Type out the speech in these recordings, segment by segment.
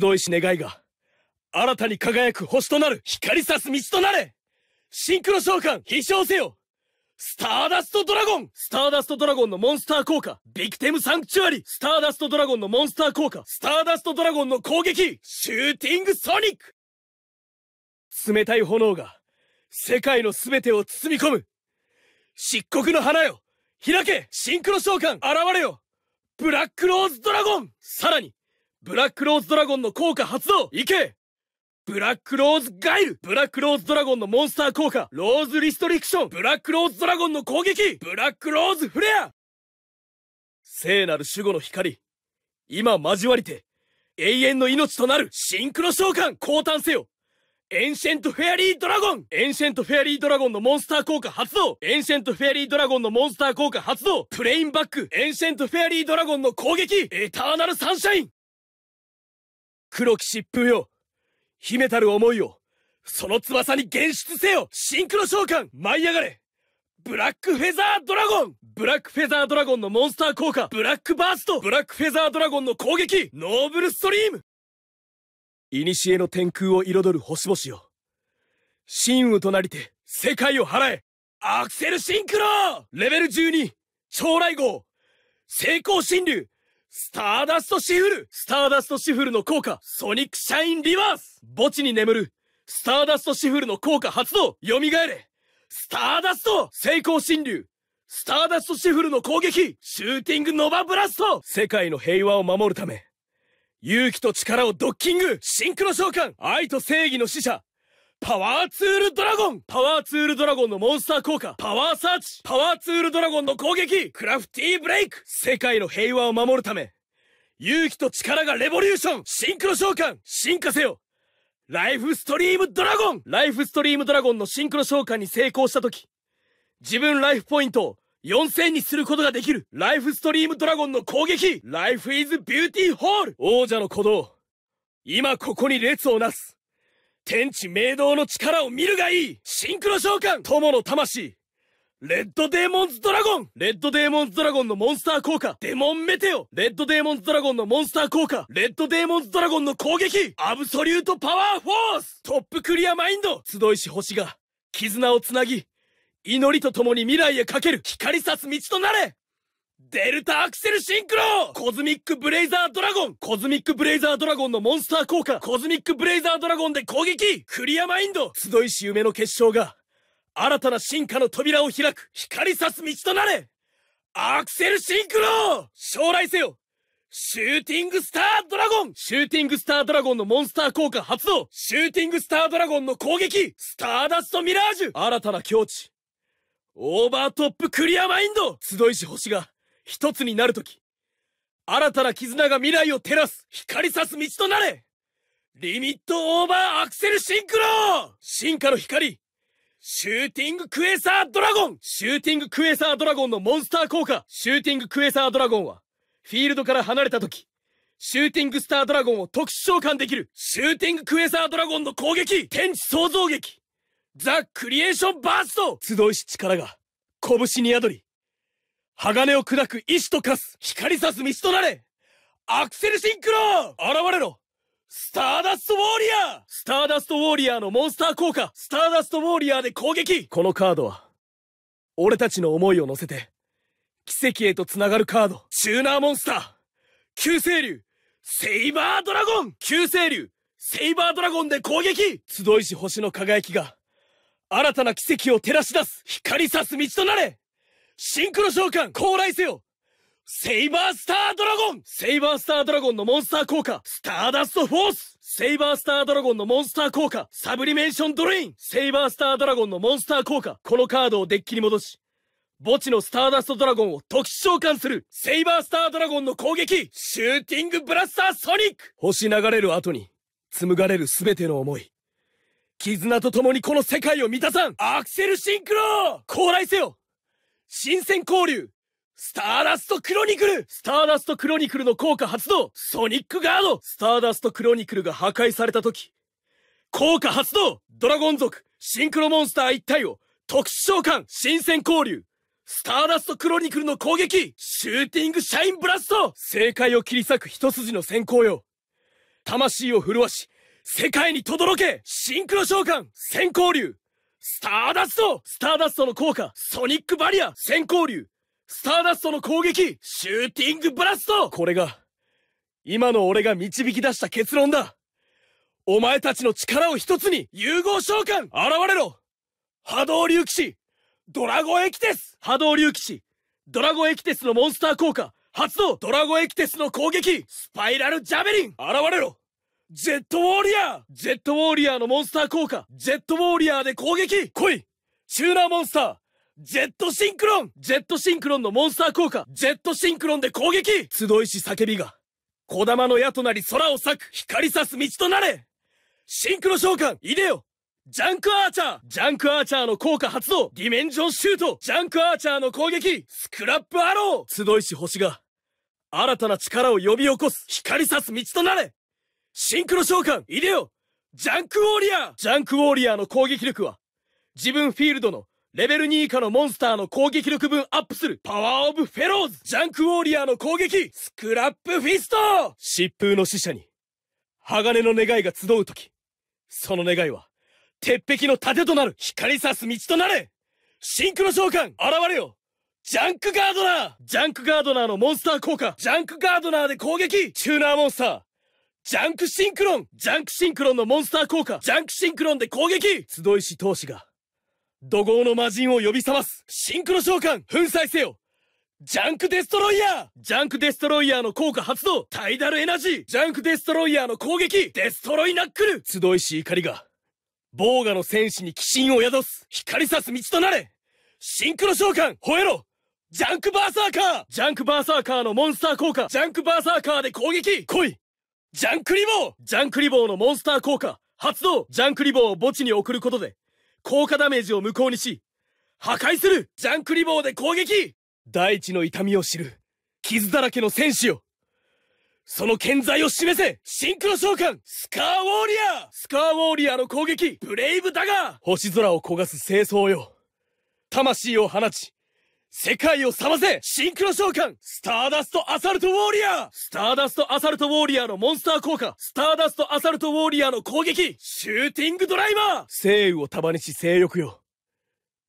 集いし願いが、新たに輝く星となる光さす道となれシンクロ召喚飛翔せよスターダストドラゴンスターダストドラゴンのモンスター効果ビクテムサンクチュアリスターダストドラゴンのモンスター効果スターダストドラゴンの攻撃シューティングソニック冷たい炎が、世界の全てを包み込む漆黒の花よ開けシンクロ召喚現れよブラックローズドラゴンさらにブラックローズドラゴンの効果発動行けブラックローズガイルブラックローズドラゴンのモンスター効果ローズリストリクションブラックローズドラゴンの攻撃ブラックローズフレア聖なる守護の光今交わりて永遠の命となるシンクロ召喚降誕せよエンシェントフェアリードラゴンエンシェントフェアリードラゴンのモンスター効果発動エンシェントフェアリードラゴンのモンスター効果発動プレインバックエンシェントフェアリードラゴンの攻撃エターナルサンシャイン黒き疾風よ秘めたる思いをその翼に現出せよシンクロ召喚舞い上がれブラックフェザードラゴンブラックフェザードラゴンのモンスター効果ブラックバーストブラックフェザードラゴンの攻撃ノーブルストリーム古の天空を彩る星々よ神雨となりて世界を払えアクセルシンクロレベル12超来号成功神竜スターダストシフルスターダストシフルの効果ソニックシャインリバース墓地に眠るスターダストシフルの効果発動蘇れスターダスト成功神入スターダストシフルの攻撃シューティングノバブラスト世界の平和を守るため勇気と力をドッキングシンクロ召喚愛と正義の使者パワーツールドラゴンパワーツールドラゴンのモンスター効果パワーサーチパワーツールドラゴンの攻撃クラフティーブレイク世界の平和を守るため勇気と力がレボリューションシンクロ召喚進化せよライフストリームドラゴンライフストリームドラゴンのシンクロ召喚に成功した時、自分ライフポイントを4000にすることができるライフストリームドラゴンの攻撃ライフイズビューティーホール王者の鼓動今ここに列をなす天地明道の力を見るがいいシンクロ召喚友の魂レッドデーモンズドラゴンレッドデーモンズドラゴンのモンスター効果デモンメテオレッドデーモンズドラゴンのモンスター効果レッドデーモンズドラゴンの攻撃アブソリュートパワーフォーストップクリアマインド集いし星が絆をつなぎ祈りと共に未来へかける光さす道となれデルタアクセルシンクロコズミックブレイザードラゴンコズミックブレイザードラゴンのモンスター効果コズミックブレイザードラゴンで攻撃クリアマインド集いし夢の結晶が新たな進化の扉を開く光さす道となれアクセルシンクロ将来せよシューティングスタードラゴンシューティングスタードラゴンのモンスター効果発動シューティングスタードラゴンの攻撃スターダストミラージュ新たな境地オーバートップクリアマインド集いし星が一つになるとき、新たな絆が未来を照らす光さす道となれリミットオーバーアクセルシンクロ進化の光シューティングクエサードラゴンシューティングクエサードラゴンのモンスター効果シューティングクエサードラゴンは、フィールドから離れた時、シューティングスタードラゴンを特殊召喚できるシューティングクエサードラゴンの攻撃天地創造劇ザ・クリエーションバースト集いし力が、拳に宿り、鋼を砕く意志と化す光さす道となれアクセルシンクロ現れろスターダストウォーリアースターダストウォーリアーのモンスター効果スターダストウォーリアーで攻撃このカードは、俺たちの思いを乗せて、奇跡へと繋がるカード。チューナーモンスター旧星竜セイバードラゴン旧星竜セイバードラゴンで攻撃集いし星の輝きが、新たな奇跡を照らし出す光さす道となれシンクロ召喚高来せよセイバースタードラゴンセイバースタードラゴンのモンスター効果スターダストフォースセイバースタードラゴンのモンスター効果サブリメーションドレインセイバースタードラゴンのモンスター効果このカードをデッキに戻し、墓地のスターダストドラゴンを特殊召喚するセイバースタードラゴンの攻撃シューティングブラスターソニック星流れる後に、紡がれる全ての思い。絆と共にこの世界を満たさんアクセルシンクロー高来せよ新鮮交流スターダストクロニクルスターダストクロニクルの効果発動ソニックガードスターダストクロニクルが破壊された時、効果発動ドラゴン族シンクロモンスター一体を特殊召喚新鮮交流スターダストクロニクルの攻撃シューティングシャインブラスト正解を切り裂く一筋の先行よ魂を震わし、世界に轟けシンクロ召喚先行流スターダストスターダストの効果ソニックバリア先行流スターダストの攻撃シューティングブラストこれが、今の俺が導き出した結論だお前たちの力を一つに融合召喚現れろ波動竜騎士ドラゴエキテス波動竜騎士ドラゴエキテスのモンスター効果発動ドラゴエキテスの攻撃スパイラルジャベリン現れろジェットウォーリアージェットウォーリアーのモンスター効果ジェットウォーリアーで攻撃来いチューナーモンスタージェットシンクロンジェットシンクロンのモンスター効果ジェットシンクロンで攻撃集いし叫びが小玉の矢となり空を裂く光さす道となれシンクロ召喚イデオジャンクアーチャージャンクアーチャーの効果発動ディメンジョンシュートジャンクアーチャーの攻撃スクラップアロー集いし星が新たな力を呼び起こす光さす道となれシンクロ召喚いでよジャンクウォーリアージャンクウォーリアーの攻撃力は、自分フィールドのレベル2以下のモンスターの攻撃力分アップするパワーオブフェローズジャンクウォーリアーの攻撃スクラップフィスト疾風の使者に、鋼の願いが集うとき、その願いは、鉄壁の盾となる光さす道となれシンクロ召喚現れよジャンクガードナージャンクガードナーのモンスター効果ジャンクガードナーで攻撃チューナーモンスタージャンクシンクロンジャンクシンクロンのモンスター効果ジャンクシンクロンで攻撃集いし闘士が、怒号の魔人を呼び覚ますシンクロ召喚粉砕せよジャンクデストロイヤージャンクデストロイヤーの効果発動タイダルエナジージャンクデストロイヤーの攻撃デストロイナックル集いし怒りが、ボーガの戦士に鬼神を宿す光さす道となれシンクロ召喚吠えろジャンクバーサーカージャンクバーサーカーのモンスター効果ジャンクバーサーカーで攻撃来いジャンクリボージャンクリボーのモンスター効果発動ジャンクリボーを墓地に送ることで効果ダメージを無効にし破壊するジャンクリボーで攻撃大地の痛みを知る傷だらけの戦士よその健在を示せシンクロ召喚スカーウォーリアースカーウォーリアーの攻撃ブレイブダガー星空を焦がす清掃よ魂を放ち世界をませシンクロ召喚スターダストアサルトウォーリアースターダストアサルトウォーリアーのモンスター効果スターダストアサルトウォーリアーの攻撃シューティングドライバー聖雨を束にし性欲よ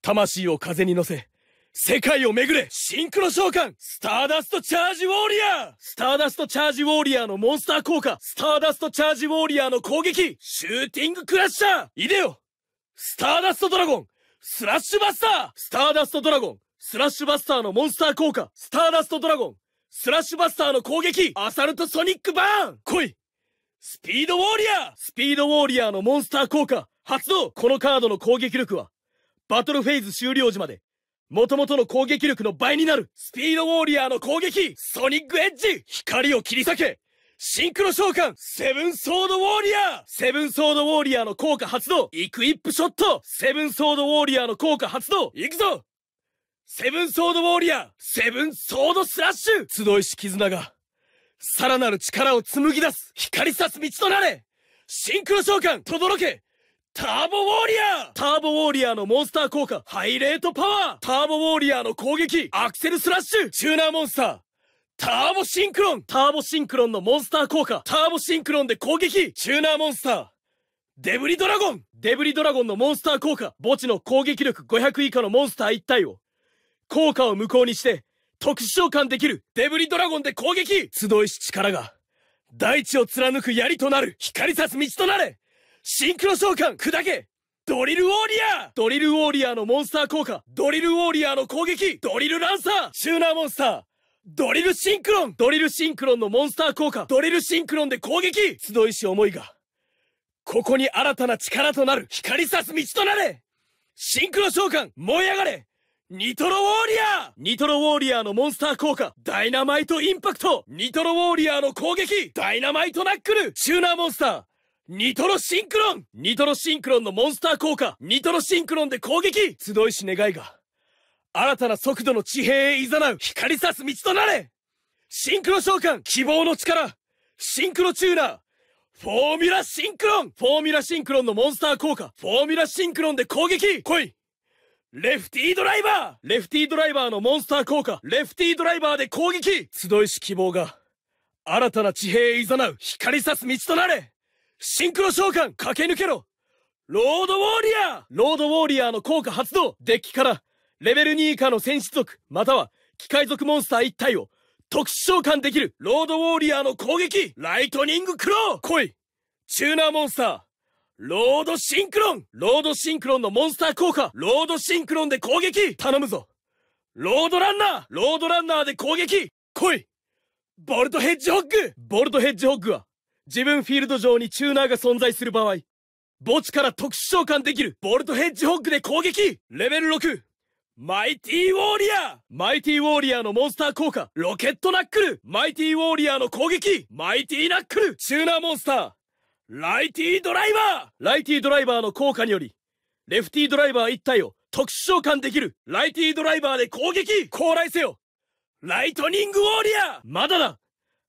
魂を風に乗せ世界を巡れシンクロ召喚スターダストチャージウォーリアースターダストチャージウォーリアーのモンスター効果スターダストチャージウォーリアーの攻撃シューティングクラッシャーイデオスターダストドラゴンスラッシュバスタースターダストドラゴンスラッシュバスターのモンスター効果、スターダストドラゴン、スラッシュバスターの攻撃、アサルトソニックバーン来いスピードウォーリアースピードウォーリアーのモンスター効果、発動このカードの攻撃力は、バトルフェーズ終了時まで、元々の攻撃力の倍になるスピードウォーリアーの攻撃ソニックエッジ光を切り裂けシンクロ召喚セブンソードウォーリアーセブンソードウォーリアーの効果発動イクイップショットセブンソードウォーリアーの効果発動行くぞセブンソードウォーリアーセブンソードスラッシュ集いし絆が、さらなる力を紡ぎ出す光さす道となれシンクロ召喚轟けターボウォーリアーターボウォーリアーのモンスター効果ハイレートパワーターボウォーリアーの攻撃アクセルスラッシュチューナーモンスターターボシンクロンターボシンクロンのモンスター効果ターボシンクロンで攻撃チューナーモンスターデブリドラゴンデブリドラゴンのモンスター効果墓地の攻撃力500以下のモンスター1体を効果を無効にして、特殊召喚できるデブリドラゴンで攻撃集いし力が、大地を貫く槍となる光さす道となれシンクロ召喚砕けドリルウォーリアードリルウォーリアーのモンスター効果ドリルウォーリアーの攻撃ドリルランサーシューナーモンスタードリルシンクロンドリルシンクロンのモンスター効果ドリルシンクロンで攻撃集いし思いが、ここに新たな力となる光さす道となれシンクロ召喚燃え上がれニトロウォーリアーニトロウォーリアーのモンスター効果、ダイナマイトインパクトニトロウォーリアーの攻撃、ダイナマイトナックルチューナーモンスターニトロシンクロンニトロシンクロンのモンスター効果、ニトロシンクロンで攻撃集いし願いが、新たな速度の地平へ誘う光さす道となれシンクロ召喚希望の力シンクロチューナーフォーミュラシンクロンフォーミュラシンクロンのモンスター効果フォーミュラシンクロンで攻撃来いレフティードライバーレフティードライバーのモンスター効果レフティードライバーで攻撃集いし希望が、新たな地平へ誘う光差す道となれシンクロ召喚駆け抜けろロードウォーリアーロードウォーリアーの効果発動デッキから、レベル2以下の戦士族、または、機械族モンスター1体を、特殊召喚できるロードウォーリアーの攻撃ライトニングクロー来いチューナーモンスターロードシンクロンロードシンクロンのモンスター効果ロードシンクロンで攻撃頼むぞロードランナーロードランナーで攻撃来いボルトヘッジホッグボルトヘッジホッグは、自分フィールド上にチューナーが存在する場合、墓地から特殊召喚できるボルトヘッジホッグで攻撃レベル 6! マイティーウォーリアーマイティーウォーリアーのモンスター効果、ロケットナックルマイティーウォーリアーの攻撃マイティーナックルチューナーモンスターライティードライバーライティードライバーの効果により、レフティードライバー1体を特殊召喚できるライティードライバーで攻撃高来せよライトニングウォーリアーまだだ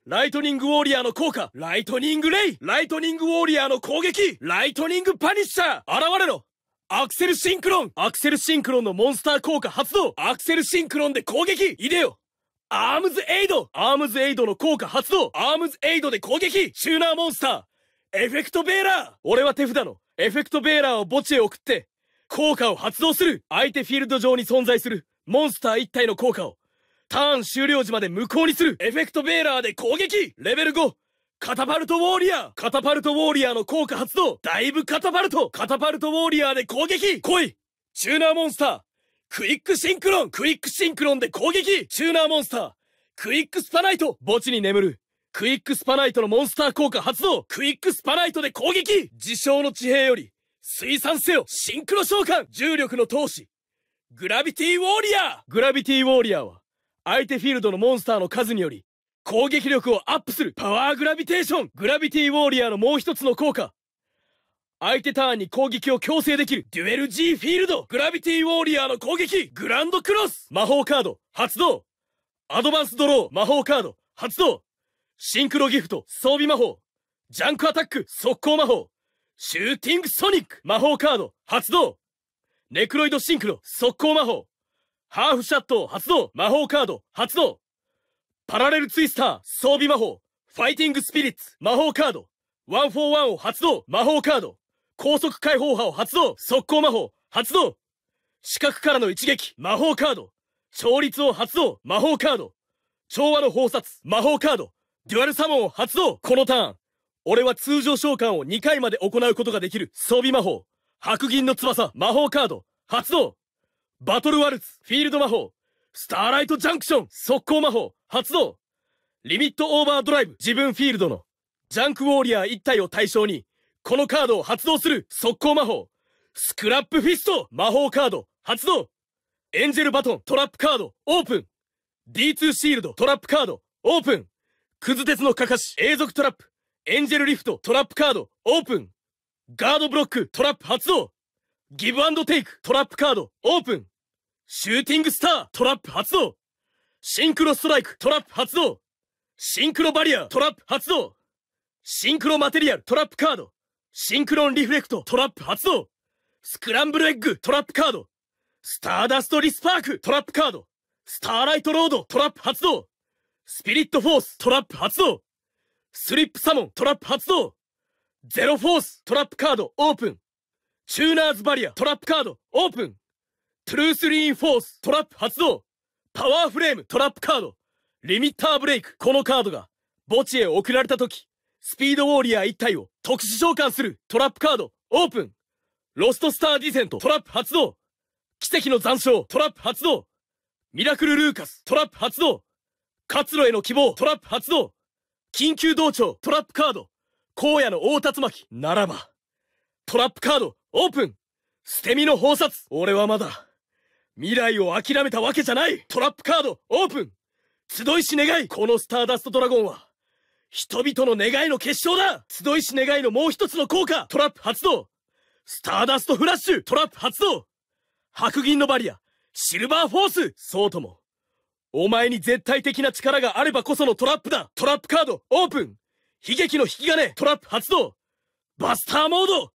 ライトニングウォーリアーの効果ライトニングレイライトニングウォーリアーの攻撃ライトニングパニッシャー現れろアクセルシンクロンアクセルシンクロンのモンスター効果発動アクセルシンクロンで攻撃いでよアームズエイドアームズエイドの効果発動アームズエイドで攻撃シューナーモンスターエフェクトベーラー俺は手札のエフェクトベーラーを墓地へ送って、効果を発動する相手フィールド上に存在するモンスター1体の効果を、ターン終了時まで無効にするエフェクトベーラーで攻撃レベル 5! カタパルトウォーリアーカタパルトウォーリアーの効果発動だいぶカタパルトカタパルトウォーリアーで攻撃来いチューナーモンスタークイックシンクロンクイックシンクロンで攻撃チューナーモンスタークイックスパナイト墓地に眠るクイックスパナイトのモンスター効果発動クイックスパナイトで攻撃自称の地平より、水産せよシンクロ召喚重力の闘士グラビティウォーリアーグラビティウォーリアーは、相手フィールドのモンスターの数により、攻撃力をアップするパワーグラビテーショングラビティウォーリアーのもう一つの効果相手ターンに攻撃を強制できるデュエル G フィールドグラビティウォーリアーの攻撃グランドクロス魔法カード発動アドバンスドロー魔法カード発動シンクロギフト、装備魔法、ジャンクアタック、速攻魔法、シューティングソニック、魔法カード、発動、ネクロイドシンクロ、速攻魔法、ハーフシャット、発動、魔法カード、発動、パラレルツイスター、装備魔法、ファイティングスピリッツ、魔法カード、ワンフォーワンを発動、魔法カード、高速解放波を発動、速攻魔法、発動、四角からの一撃、魔法カード、調律を発動、魔法カード、調和の宝殺、魔法カード、デュアルサモンを発動このターン俺は通常召喚を2回まで行うことができる装備魔法白銀の翼魔法カード発動バトルワルツフィールド魔法スターライトジャンクション速攻魔法発動リミットオーバードライブ自分フィールドのジャンクウォーリアー1体を対象にこのカードを発動する速攻魔法スクラップフィスト魔法カード発動エンジェルバトントラップカードオープン D2 シールドトラップカードオープンクズ鉄のかかし、永続トラップ、エンジェルリフト、トラップカード、オープン。ガードブロック、トラップ発動。ギブアンドテイク、トラップカード、オープン。シューティングスター、トラップ発動。シンクロストライク、トラップ発動。シンクロバリア、トラップ発動。シンクロマテリアル、トラップカード。シンクロンリフレクト、トラップ発動。スクランブルエッグ、トラップカード。スターダストリスパーク、トラップカード。スターライトロード、トラップ発動。スピリットフォーストラップ発動スリップサモントラップ発動ゼロフォーストラップカードオープンチューナーズバリアトラップカードオープントゥルースリーンフォーストラップ発動パワーフレームトラップカードリミッターブレイクこのカードが墓地へ送られた時スピードウォーリア1体を特殊召喚するトラップカードオープンロストスターディセントトラップ発動奇跡の残照トラップ発動ミラクルルーカストラップ発動活路への希望トラップ発動緊急同調トラップカード荒野の大竜巻ならばトラップカードオープン捨て身の宝殺俺はまだ未来を諦めたわけじゃないトラップカードオープン集いし願いこのスターダストドラゴンは人々の願いの結晶だ集いし願いのもう一つの効果トラップ発動スターダストフラッシュトラップ発動白銀のバリアシルバーフォースそうともお前に絶対的な力があればこそのトラップだトラップカードオープン悲劇の引き金トラップ発動バスターモード